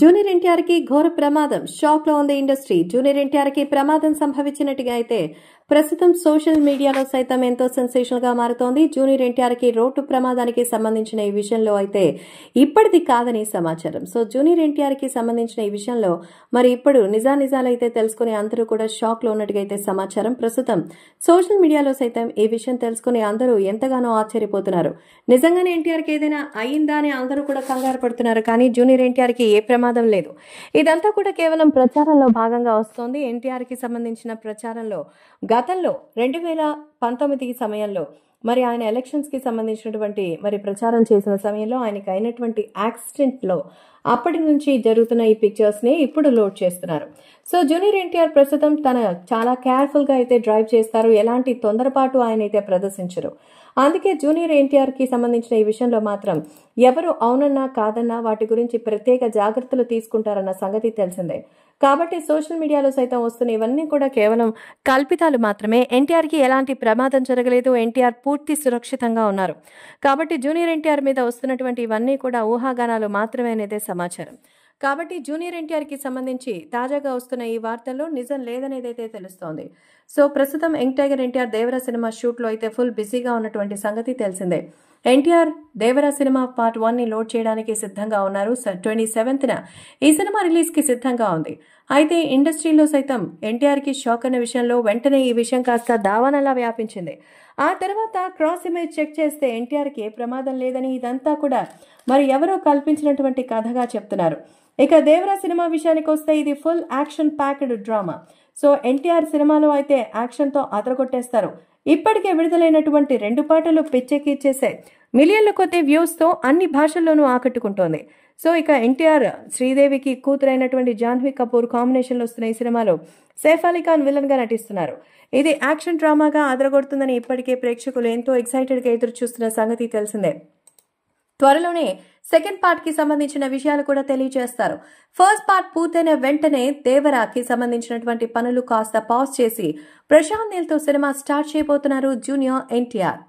junior కి ఘోర ప్రమాదం షాక్ లో ఉంది ఇండస్ట్రీ జూనియర్ కి ప్రమాదం సంభవించినట్టుగా అయితే ప్రస్తుతం సోషల్ మీడియాలో సైతం ఎంతో సెన్సేషనల్ గా మారుతోంది జూనియర్ ఎన్టీఆర్ కి రోడ్డు ప్రమాదానికి సంబంధించిన ఈ విషయంలో అయితే ఇప్పటిది కాదని సమాచారం సో జూనియర్ ఎన్టీఆర్ కి సంబంధించిన ఈ విషయంలో మరి ఇప్పుడు నిజానిజాలు అయితే తెలుసుకునే అందరూ కూడా షాక్ లో ఉన్నట్టుగా అయితే సమాచారం ప్రస్తుతం సోషల్ మీడియాలో సైతం ఈ విషయం తెలుసుకునే అందరూ ఎంతగానో ఆశ్చర్యపోతున్నారు నిజంగానే ఎన్టీఆర్ కి ఏదైనా అయిందా అని అందరూ కూడా కంగారు పడుతున్నారు కానీ జూనియర్ ఎన్టీఆర్ కి ఏ ప్రమాదం లేదు ఇదంతా కూడా కేవలం ప్రచారంలో భాగంగా వస్తోంది ఎన్టీఆర్ కి సంబంధించిన ప్రచారంలో గతంలో రెండు వేల పంతొమ్మిదికి సమయంలో మరి ఆయన ఎలక్షన్స్కి సంబంధించినటువంటి మరి ప్రచారం చేసిన సమయంలో ఆయనకి అయినటువంటి యాక్సిడెంట్లో అప్పటి నుంచి జరుగుతున్న ఈ పిక్చర్స్ని ఇప్పుడు లోడ్ చేస్తున్నారు సో జూనియర్ ఎన్టీఆర్ ప్రస్తుతం తన చాలా కేర్ఫుల్గా అయితే డ్రైవ్ చేస్తారు ఎలాంటి తొందరపాటు ఆయన అయితే ప్రదర్శించరు అందుకే జూనియర్ ఎన్టీఆర్కి సంబంధించిన ఈ విషయంలో మాత్రం ఎవరు అవునన్నా కాదన్నా వాటి గురించి ప్రత్యేక జాగ్రత్తలు తీసుకుంటారన్న సంగతి తెలిసిందే కాబట్టి సోషల్ మీడియాలో సైతం వస్తున్న ఇవన్నీ కూడా కేవలం కల్పితాలు మాత్రమే ఎన్టీఆర్కి ఎలాంటి ప్రమాదం జరగలేదు ఎన్టీఆర్ పూర్తి సురక్షితంగా ఉన్నారు కాబట్టి జూనియర్ ఎన్టీఆర్ మీద వస్తున్నటువంటి ఇవన్నీ కూడా ఊహాగానాలు మాత్రమే అనేదే సమాచారం కాబట్టి జూనియర్ ఎన్టీఆర్కి సంబంధించి తాజాగా వస్తున్న ఈ వార్తల్లో నిజం లేదనేదైతే తెలుస్తోంది సో ప్రస్తుతం young tiger NTR Devara cinema షూట్లో అయితే ఫుల్ బిజీగా ఉన్నటువంటి సంగతి తెలిసిందే NTR Devara cinema part one ని లోడ్ చేయడానికి సిద్ధంగా ఉన్నారు ట్వంటీ సెవెంత్న ఈ సినిమా రిలీజ్కి సిద్ధంగా ఉంది అయితే ఇండస్ట్రీలో సైతం ఎన్టీఆర్కి షాక్ అన్న విషయంలో వెంటనే ఈ విషయం కాస్త దావానలా వ్యాపించింది ఆ తర్వాత క్రాస్ ఇమేజ్ చెక్ చేస్తే ఎన్టీఆర్కి ఏ ప్రమాదం లేదని ఇదంతా కూడా మరి ఎవరో కల్పించినటువంటి కథగా చెప్తున్నారు ఇక దేవరా సినిమా విషయానికి వస్తే ఇది full action packed drama so NTR సినిమాలో అయితే యాక్షన్తో అదరగొట్టేస్తారు ఇప్పటికే విడుదలైనటువంటి రెండు పాటలు పిచ్చెక్కిచ్చేసే మిలియన్ల కొద్ది వ్యూస్తో అన్ని భాషల్లోనూ ఆకట్టుకుంటోంది సో ఇక ఎన్టీఆర్ శ్రీదేవికి కూతురైనటువంటి జాహ్నవి కపూర్ కాంబినేషన్లో వస్తున్న ఈ సినిమాలో సైఫ్ అలీ ఖాన్ విలన్గా నటిస్తున్నారు ఇది యాక్షన్ డ్రామాగా అదరగొడుతుందని ఇప్పటికే ప్రేక్షకులు ఎంతో ఎక్సైటెడ్గా ఎదురు చూస్తున్న సంగతి తెలిసిందే త్వరలోనే సెకండ్ పార్ట్ కి సంబంధించిన విషయాలు కూడా తెలియజేస్తారు ఫస్ట్ పార్ట్ పూర్తయిన వెంటనే దేవరాకి సంబంధించినటువంటి పనులు కాస్త పాజ్ చేసి ప్రశాంత్ నీల్తో సినిమా స్టార్ట్ చేయబోతున్నారు జూనియర్ ఎన్టీఆర్